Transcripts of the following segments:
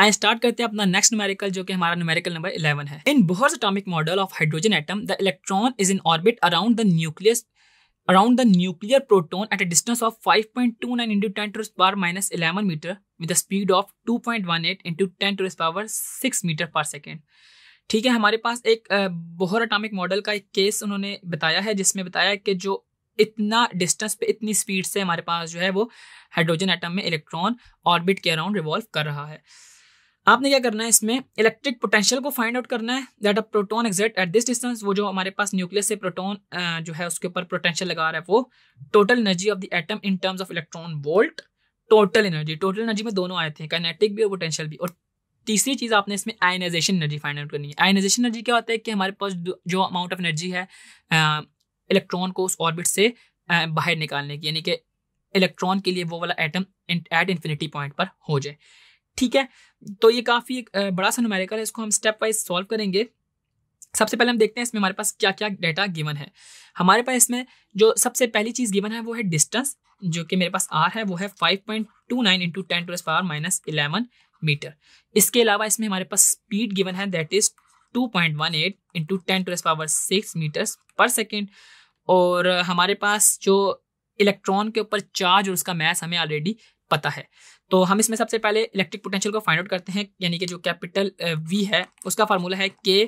आए स्टार्ट करते हैं अपना नेक्स्ट न्यूमेरिकल जो कि हमारा न्यूमेरिकल नंबर इलेवन है in Bohr's atomic model of hydrogen atom the electron is in orbit around the nucleus around the nuclear proton at a distance of 5.29 into ten to the minus eleven metre with speed of two point one eight into ten to power six metre per second ठीक है हमारे पास एक Bohr atomic model का एक case उन्होंने बताया है जिसमें बताया कि जो इतना डिस्टेंस पे इतनी स्पीड से हमारे पास जो है वो हाइड्रोजन एटम में इलेक्ट्रॉन ऑर्बिट के अराउंड रिवॉल्व कर रहा है आपने क्या करना है इसमें इलेक्ट्रिक पोटेंशियल को फाइंड आउट करना है that a proton exact at this distance वो जो हमारे पास न्यूक्लियस से प्रोटॉन जो है उसके ऊपर पोटेंशियल लगा रहा है वो total energy of the atom in terms of electron volt total energy total energy में दोनों आए थे काइनेटिक भी और पोटेंशियल भी और तीसरी चीज़ आपने इसमें आयनाइजेशन एनर्जी फाइंड आउट करनी है आयनाइजेशन एनर्जी क्या होता है कि हमारे पास जो अमाउंट ऑफ एनर्जी है इलेक्ट्रॉन को उस ऑर्बिट से बाहर निकालने की यानी कि इलेक्ट्रॉन के लिए वो वाला एटम एट इन्फिनिटी पॉइंट पर हो जाए ठीक है तो ये काफ़ी एक बड़ा सा नुमेरिकल है इसको हम स्टेप वाइज सॉल्व करेंगे सबसे पहले हम देखते हैं इसमें हमारे पास क्या क्या डाटा गिवन है हमारे पास इसमें जो सबसे पहली चीज़ गिवन है वो है डिस्टेंस जो कि मेरे पास आर है वो है 5.29 point two nine into ten to power minus eleven metre इसके अलावा इसमें हमारे पास स्पीड गिवन है that is 2.18 point one eight into ten to power six metre per second और हमारे पास जो इलेक्ट्रॉन के ऊपर चार्ज और उसका मैथ हमें ऑलरेडी पता है तो हम इसमें सबसे पहले इलेक्ट्रिक पोटेंशियल को फाइंड आउट करते हैं यानी कि जो कैपिटल वी है उसका फार्मूला है के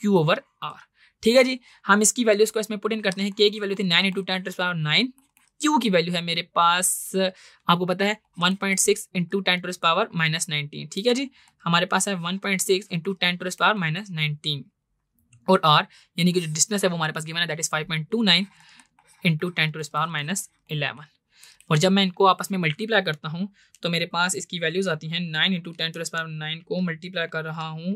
क्यू ओवर आर ठीक है जी हम इसकी वैल्यूज को इसमें पुट इन करते हैं के की वैल्यू थी nine into ten to power nine q की वैल्यू है मेरे पास आपको पता है one point six into ten to power minus nineteen ठीक है जी हमारे पास है one point six into ten to power minus nineteen और आर यानी कि जो डिस्टेंस है वो हमारे पास गिवन है that is five point two nine into ten to power minus eleven और जब मैं इनको आपस में मल्टीप्लाई करता हूँ तो मेरे पास इसकी वैल्यूज़ आती हैं nine into ten to raise power nine को मल्टीप्लाई कर रहा हूँ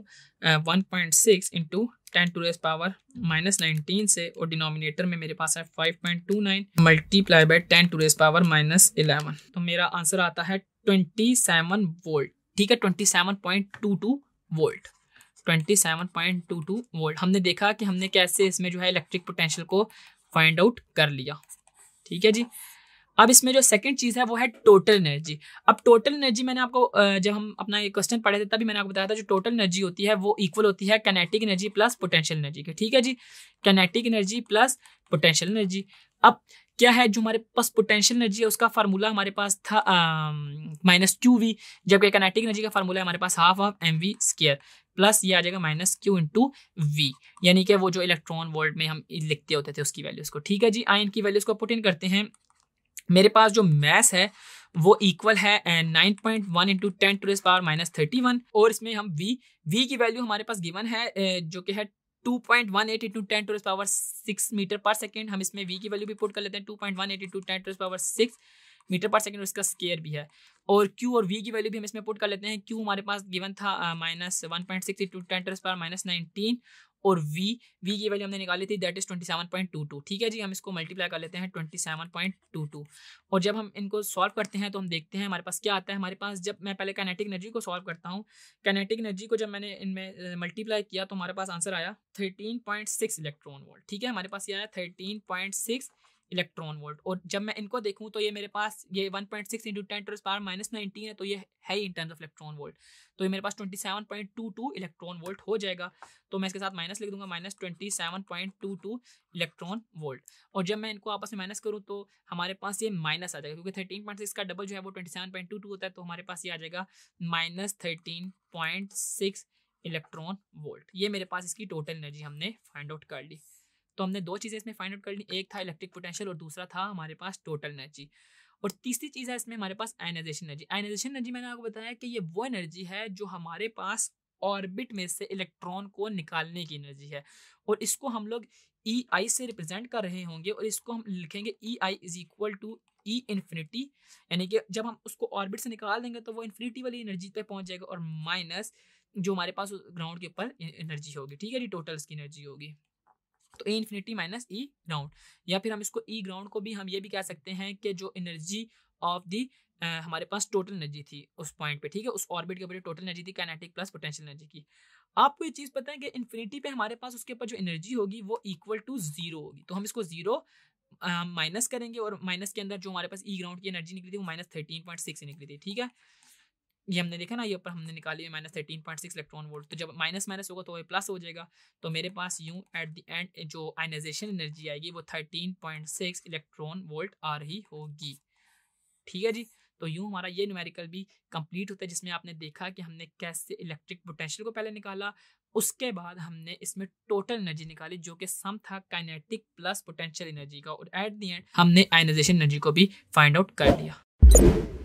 one point six into ten to raise power minus nineteen से और डिनोमिनेटर में मेरे पास है five point two nine multiply by ten to raise power minus eleven तो मेरा आंसर आता है ट्वेंटी सेवन वोल्ट ठीक है twenty seven point two two volt 27.22 volt हमने देखा कि हमने कैसे इसमें जो है इलेक्ट्रिक पोटेंशियल को फाइंड आउट कर लिया ठीक है जी अब इसमें जो सेकंड चीज़ है वो है टोटल एनर्जी अब टोटल एनर्जी मैंने आपको जब हम अपना ये क्वेश्चन पढ़े थे तभी मैंने आपको बताया था जो टोटल एनर्जी होती है वो इक्वल होती है kinetic energy plus potential energy के ठीक है जी kinetic energy plus potential energy अब क्या है जो हमारे पास पोटेंशियल एनर्जी है उसका फार्मूला हमारे पास था माइनस क्यू वी जबकि कैनेटिक एनर्जी का फार्मूला हमारे पास half of m v square plus ये आ जाएगा माइनस क्यू इंटू वी यानी कि वो जो इलेक्ट्रॉन वोल्ट में हम लिखते होते थे उसकी वैल्यूज़ को ठीक है जी आयन की वैल्यूज़ को पुट इन करते हैं मेरे पास जो मैथ्स है वो इक्वल है and nine point one into ten to this power minus thirty one और इसमें हम वी वी की वैल्यू हमारे पास गिवन है जो कि है two point one eight into ten to this power six metre per second हम इसमें वी की वैल्यू भी पुट कर लेते हैं two point one eight into ten to this power six metre per second और इसका स्केयर भी है और क्यू और वी की वैल्यू भी हम इसमें पुट कर लेते हैं क्यू हमारे पास गिवन था minus one point six into ten to this power minus nineteen और v v की वैल्यू हमने निकाली थी that is twenty seven point two two ठीक है जी हम इसको मल्टीप्लाई कर लेते हैं twenty seven point two two और जब हम इनको सॉल्व करते हैं तो हम देखते हैं हमारे पास क्या आता है हमारे पास जब मैं पहले कैनेटिक एनर्जी को सॉल्व करता हूँ कैनेटिक एनर्जी को जब मैंने इनमें मल्टीप्लाई किया तो हमारे पास आंसर आया thirteen point six electron volt ठीक है हमारे पास ये आया thirteen point six electron volt और जब मैं इनको देखूँ तो ये मेरे पास ये 1.6 point six into ten to power minus nineteen है तो ये है in terms of electron volt तो ये मेरे पास 27.22 इलेक्ट्रॉन वोल्ट हो जाएगा तो मैं इसके साथ माइनस लिख दूंगा माइनस ट्वेंटी इलेक्ट्रॉन वोल्ट और जब मैं इनको आपस में माइनस करूँ तो हमारे पास ये माइनस आ जाएगा क्योंकि थर्टीन का डबल जो है वो ट्वेंटी होता है तो हमारे पास ये आ जाएगा माइनस इलेक्ट्रॉन वोल्ट ये मेरे पास इसकी टोटल एनर्जी हमने फाइंड आउट कर ली तो हमने दो चीज़ें इसमें फाइंड आउट कर ली एक था इलेक्ट्रिक पोटेंशियल और दूसरा था हमारे पास टोटल एनर्जी और तीसरी चीज़ है इसमें हमारे पास आयनाइजेशन एनर्जी आयनाइजेशन एनर्जी मैंने आपको बताया कि ये वो एनर्जी है जो हमारे पास ऑर्बिट में से इलेक्ट्रॉन को निकालने की एनर्जी है और इसको हम लोग ई e आई से रिप्रेजेंट कर रहे होंगे और इसको हम लिखेंगे E I is equal to E infinity यानी कि जब हम उसको ऑर्बिट से निकाल देंगे तो वो इन्फिनिटी वाली एनर्जी पे पहुंच जाएगा और माइनस जो हमारे पास ग्राउंड के ऊपर एनर्जी होगी ठीक है जी टोटल्स की एनर्जी होगी तो A infinity minus E ground या फिर हम इसको ई e ग्राउंड को भी हम ये भी कह सकते हैं कि जो एनर्जी ऑफ दी हमारे पास टोटल एनर्जी थी उस पॉइंट पे ठीक है उस ऑर्बिट के ऊपर टोटल एनर्जी थी कैनेटिक प्लस पोटेंशियल एनर्जी की आपको ये चीज़ पता है कि इन्फिनिटी पे हमारे पास उसके ऊपर जो एनर्जी होगी वो इक्वल टू जीरो होगी तो हम इसको जीरो माइनस करेंगे और माइनस के अंदर जो हमारे पास ई e ग्राउंड की एनर्जी निकली थी वो माइनस थर्टीन पॉइंट सिक्स निकली थी ठीक है ये हमने देखा ना ये ऊपर हमने निकाली है minus thirteen point six electron volt तो जब माइनस माइनस होगा तो ये प्लस हो जाएगा तो मेरे पास यूँ एट द एंड जो आइनाइजेशन एनर्जी आएगी वो thirteen point six electron volt आ रही होगी ठीक है जी तो यूँ हमारा ये न्यूमेरिकल भी कंप्लीट होता है जिसमें आपने देखा कि हमने कैसे इलेक्ट्रिक पोटेंशियल को पहले निकाला उसके बाद हमने इसमें टोटल एनर्जी निकाली जो कि सम था काइनेटिक प्लस पोटेंशियल एनर्जी का और एट द एंड हमने आइनाइजेशन एनर्जी को भी फाइंड आउट कर लिया